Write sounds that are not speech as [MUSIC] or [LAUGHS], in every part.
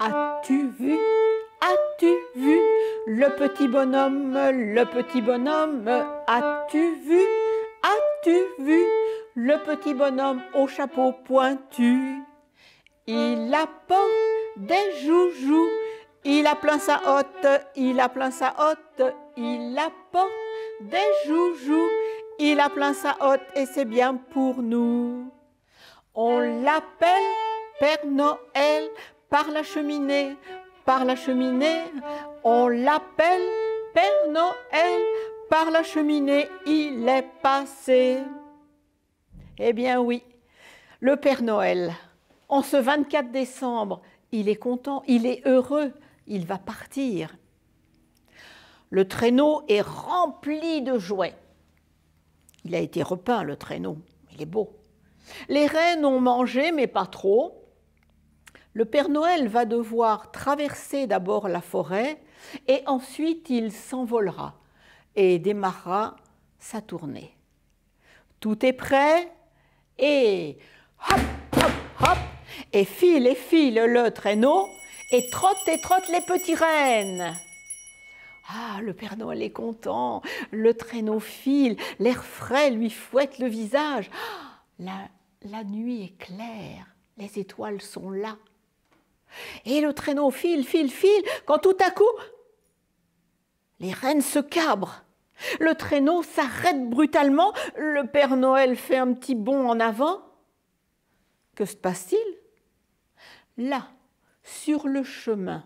아 Le petit bonhomme, le petit bonhomme, as-tu vu, as-tu vu le petit bonhomme au chapeau pointu Il apporte des joujoux, il a plein sa hotte, il a plein sa hotte, il apporte des joujoux, il a plein sa hotte et c'est bien pour nous. On l'appelle Père Noël par la cheminée, par la cheminée, on l'appelle Père Noël, par la cheminée il est passé. Eh bien oui, le Père Noël, en ce 24 décembre, il est content, il est heureux, il va partir. Le traîneau est rempli de jouets. Il a été repeint, le traîneau, il est beau. Les reines ont mangé, mais pas trop le Père Noël va devoir traverser d'abord la forêt et ensuite il s'envolera et démarrera sa tournée. Tout est prêt et hop, hop, hop, et file et file le traîneau et trotte et trotte les petits rennes. Ah, le Père Noël est content, le traîneau file, l'air frais lui fouette le visage. Ah, la, la nuit est claire, les étoiles sont là, et le traîneau file, file, file, quand tout à coup, les rennes se cabrent. Le traîneau s'arrête brutalement, le Père Noël fait un petit bond en avant. Que se passe-t-il Là, sur le chemin,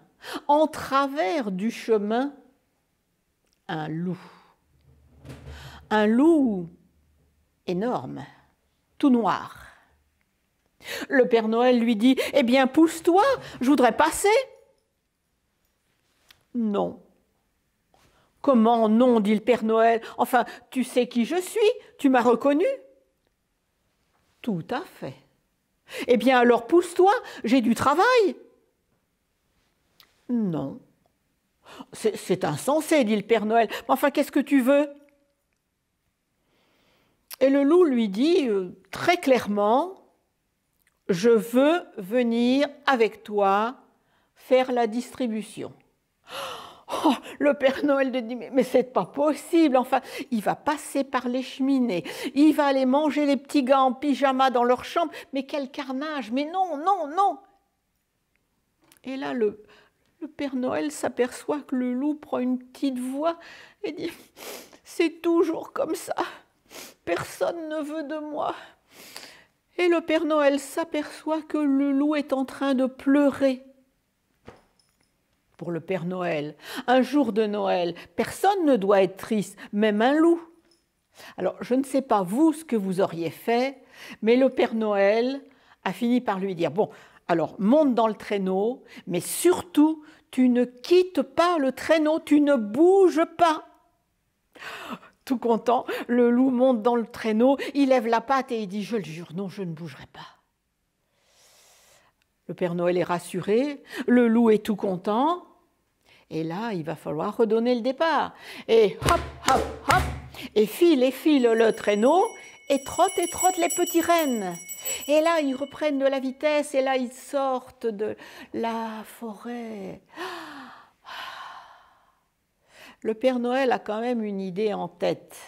en travers du chemin, un loup. Un loup énorme, tout noir. Le Père Noël lui dit Eh bien, pousse-toi, je voudrais passer. Non. Comment non dit le Père Noël. Enfin, tu sais qui je suis, tu m'as reconnu. Tout à fait. Eh bien, alors pousse-toi, j'ai du travail. Non. C'est insensé, dit le Père Noël. Mais enfin, qu'est-ce que tu veux Et le loup lui dit euh, très clairement je veux venir avec toi faire la distribution. Oh, le Père Noël dit mais, c'est pas possible. Enfin, il va passer par les cheminées, il va aller manger les petits gars en pyjama dans leur chambre. Mais quel carnage Mais non, non, non. Et là, le Père Noël s'aperçoit que le loup prend une petite voix et dit c'est toujours comme ça. Personne ne veut de moi et le Père Noël s'aperçoit que le loup est en train de pleurer. Pour le Père Noël, un jour de Noël, personne ne doit être triste, même un loup. Alors, je ne sais pas vous ce que vous auriez fait, mais le Père Noël a fini par lui dire, bon, alors monte dans le traîneau, mais surtout, tu ne quittes pas le traîneau, tu ne bouges pas content, le loup monte dans le traîneau, il lève la patte et il dit Je le jure, non, je ne bougerai pas. Le Père Noël est rassuré, le loup est tout content, et là, il va falloir redonner le départ. Et hop, hop, hop, et file et file le traîneau, et trotte et trotte les petits rennes. Et là, ils reprennent de la vitesse, et là, ils sortent de la forêt le Père Noël a quand même une idée en tête.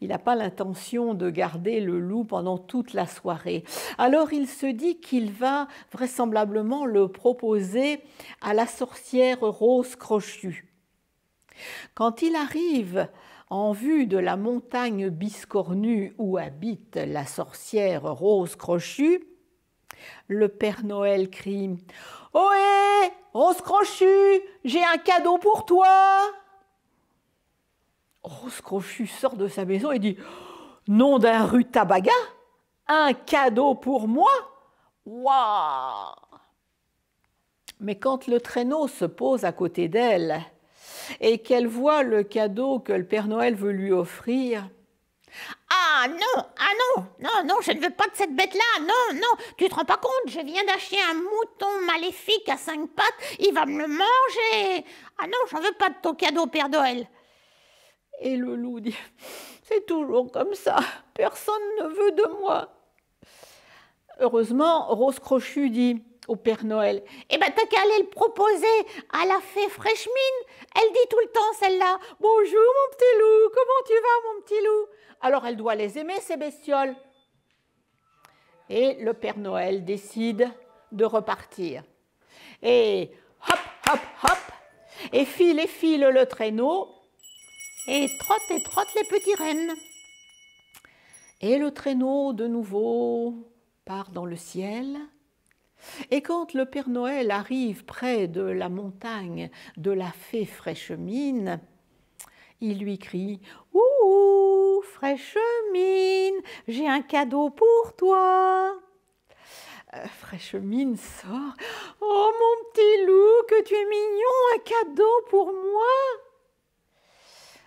Il n'a pas l'intention de garder le loup pendant toute la soirée. Alors il se dit qu'il va vraisemblablement le proposer à la sorcière Rose Crochue. Quand il arrive en vue de la montagne biscornue où habite la sorcière Rose Crochue, le Père Noël crie Ohé, Rose Crochue, j'ai un cadeau pour toi Rose Crochu sort de sa maison et dit Nom d'un rutabaga Un cadeau pour moi Waouh Mais quand le traîneau se pose à côté d'elle et qu'elle voit le cadeau que le Père Noël veut lui offrir, ah non, ah non, non, non, je ne veux pas de cette bête-là, non, non, tu te rends pas compte, je viens d'acheter un mouton maléfique à cinq pattes, il va me le manger. Ah non, ne veux pas de ton cadeau, Père Noël. Et le loup dit, [LAUGHS] c'est toujours comme ça, personne ne veut de moi. Heureusement, Rose Crochu dit au Père Noël, eh ben t'as qu'à aller le proposer à la fée Fraîche Mine, elle dit tout le temps celle-là, bonjour mon petit loup, comment tu vas mon petit loup Alors elle doit les aimer ces bestioles. Et le Père Noël décide de repartir. Et hop, hop, hop, et file et file le traîneau et trotte et trotte les petits rennes. Et le traîneau de nouveau part dans le ciel. Et quand le Père Noël arrive près de la montagne de la fée Fraîchemine, il lui crie Ouh, Fraîchemine, j'ai un cadeau pour toi. Euh, Fraîchemine sort Oh mon petit loup, que tu es mignon, un cadeau pour moi.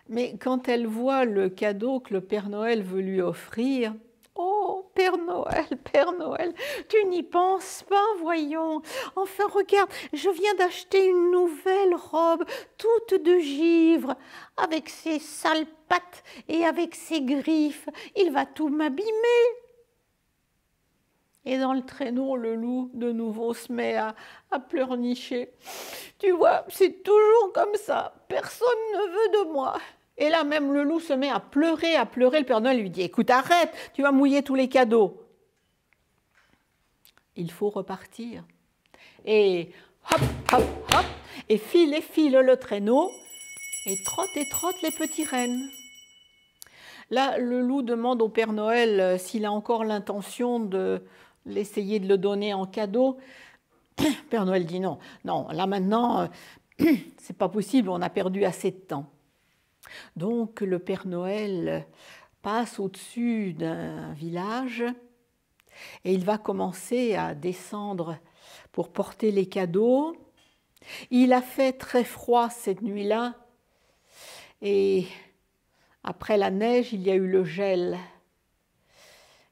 Mais quand elle voit le cadeau que le Père Noël veut lui offrir, Oh, Père Noël, Père Noël, tu n'y penses pas, voyons. Enfin, regarde, je viens d'acheter une nouvelle robe, toute de givre, avec ses sales pattes et avec ses griffes. Il va tout m'abîmer. Et dans le traîneau, le loup de nouveau se met à, à pleurnicher. Tu vois, c'est toujours comme ça. Personne ne veut de moi. Et là même, le loup se met à pleurer, à pleurer. Le Père Noël lui dit, écoute, arrête, tu vas mouiller tous les cadeaux. Il faut repartir. Et hop, hop, hop, et file et file le traîneau, et trotte et trotte les petits rennes. Là, le loup demande au Père Noël euh, s'il a encore l'intention de l'essayer de le donner en cadeau. [COUGHS] Père Noël dit non, non, là maintenant, euh, [COUGHS] c'est pas possible, on a perdu assez de temps. Donc le Père Noël passe au-dessus d'un village et il va commencer à descendre pour porter les cadeaux. Il a fait très froid cette nuit-là et après la neige, il y a eu le gel.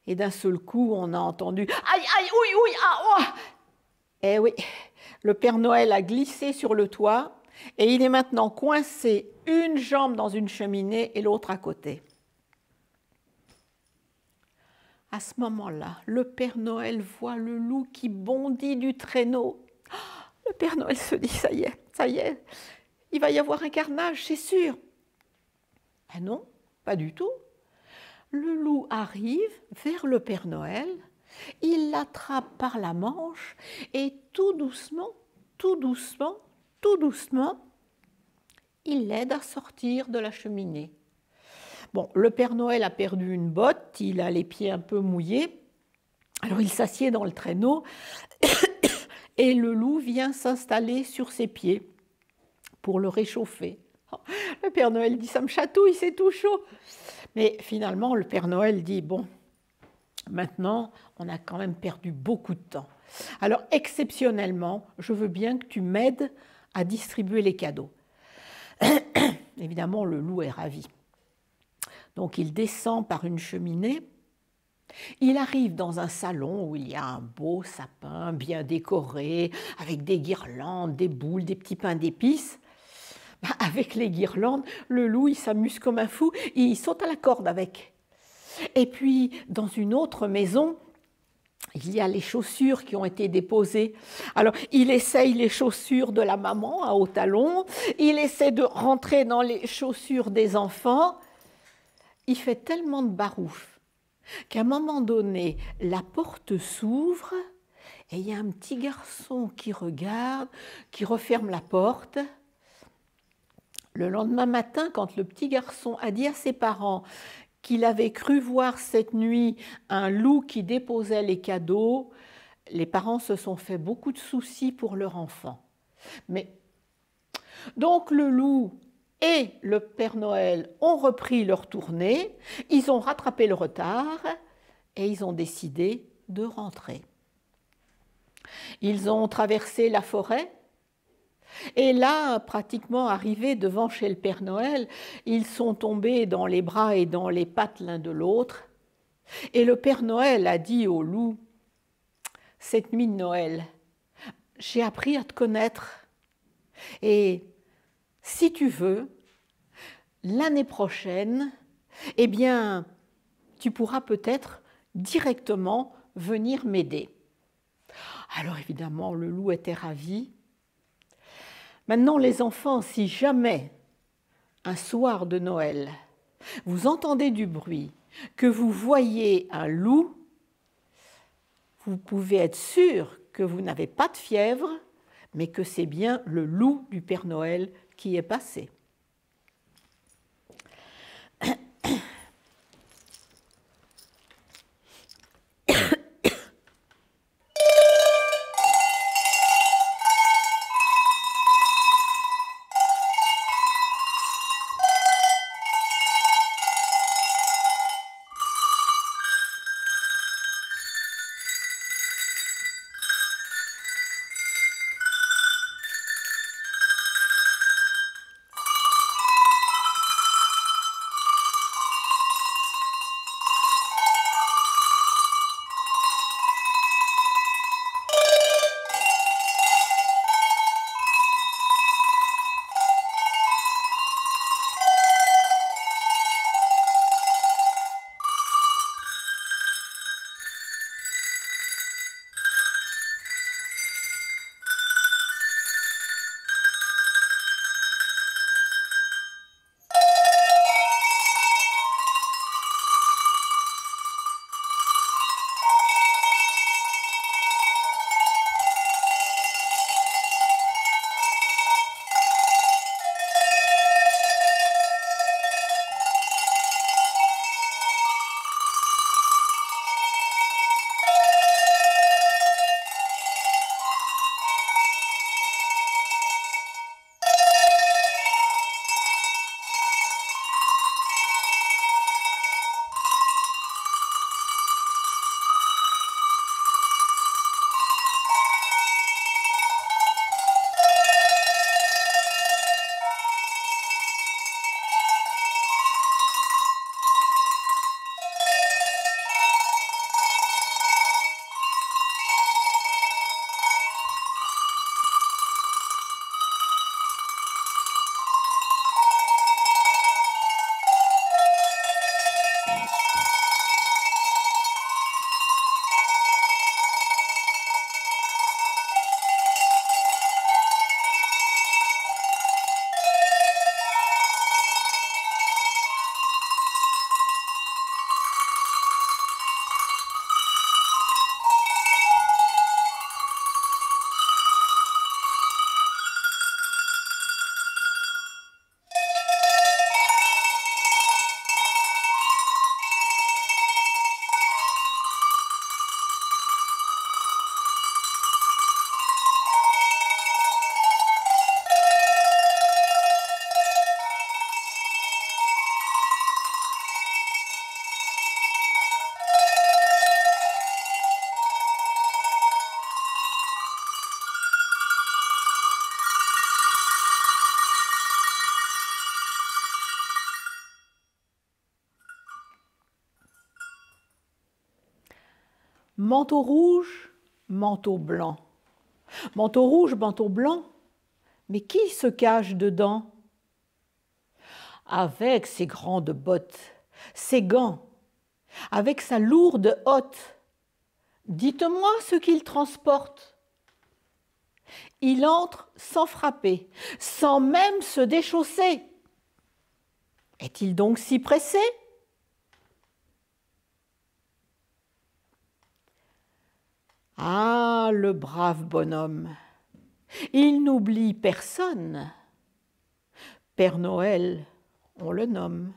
Et d'un seul coup, on a entendu ⁇ Aïe, aïe, oui, oui, ah, oh Eh oui, le Père Noël a glissé sur le toit et il est maintenant coincé une jambe dans une cheminée et l'autre à côté. À ce moment-là, le Père Noël voit le loup qui bondit du traîneau. Ah, le Père Noël se dit, ça y est, ça y est, il va y avoir un carnage, c'est sûr. Ah non, pas du tout. Le loup arrive vers le Père Noël, il l'attrape par la manche et tout doucement, tout doucement, tout doucement, il l'aide à sortir de la cheminée. Bon, le Père Noël a perdu une botte, il a les pieds un peu mouillés, alors il s'assied dans le traîneau [COUGHS] et le loup vient s'installer sur ses pieds pour le réchauffer. [LAUGHS] Le Père Noël dit ça me chatouille, c'est tout chaud. Mais finalement, le Père Noël dit bon, maintenant, on a quand même perdu beaucoup de temps. Alors exceptionnellement, je veux bien que tu m'aides à distribuer les cadeaux. Évidemment, le loup est ravi. Donc il descend par une cheminée. Il arrive dans un salon où il y a un beau sapin bien décoré, avec des guirlandes, des boules, des petits pains d'épices. Bah, avec les guirlandes, le loup, il s'amuse comme un fou, il saute à la corde avec. Et puis, dans une autre maison, il y a les chaussures qui ont été déposées. Alors, il essaye les chaussures de la maman à hein, haut talon. Il essaie de rentrer dans les chaussures des enfants. Il fait tellement de barouf qu'à un moment donné, la porte s'ouvre et il y a un petit garçon qui regarde, qui referme la porte. Le lendemain matin, quand le petit garçon a dit à ses parents qu'il avait cru voir cette nuit un loup qui déposait les cadeaux, les parents se sont fait beaucoup de soucis pour leur enfant. Mais donc le loup et le Père Noël ont repris leur tournée, ils ont rattrapé le retard et ils ont décidé de rentrer. Ils ont traversé la forêt et là, pratiquement arrivés devant chez le Père Noël, ils sont tombés dans les bras et dans les pattes l'un de l'autre. Et le Père Noël a dit au loup, cette nuit de Noël, j'ai appris à te connaître. Et si tu veux, l'année prochaine, eh bien, tu pourras peut-être directement venir m'aider. Alors évidemment, le loup était ravi Maintenant, les enfants, si jamais un soir de Noël, vous entendez du bruit, que vous voyez un loup, vous pouvez être sûr que vous n'avez pas de fièvre, mais que c'est bien le loup du Père Noël qui est passé. Manteau rouge, manteau blanc. Manteau rouge, manteau blanc. Mais qui se cache dedans Avec ses grandes bottes, ses gants, avec sa lourde hotte. Dites-moi ce qu'il transporte. Il entre sans frapper, sans même se déchausser. Est-il donc si pressé Ah, le brave bonhomme Il n'oublie personne. Père Noël, on le nomme.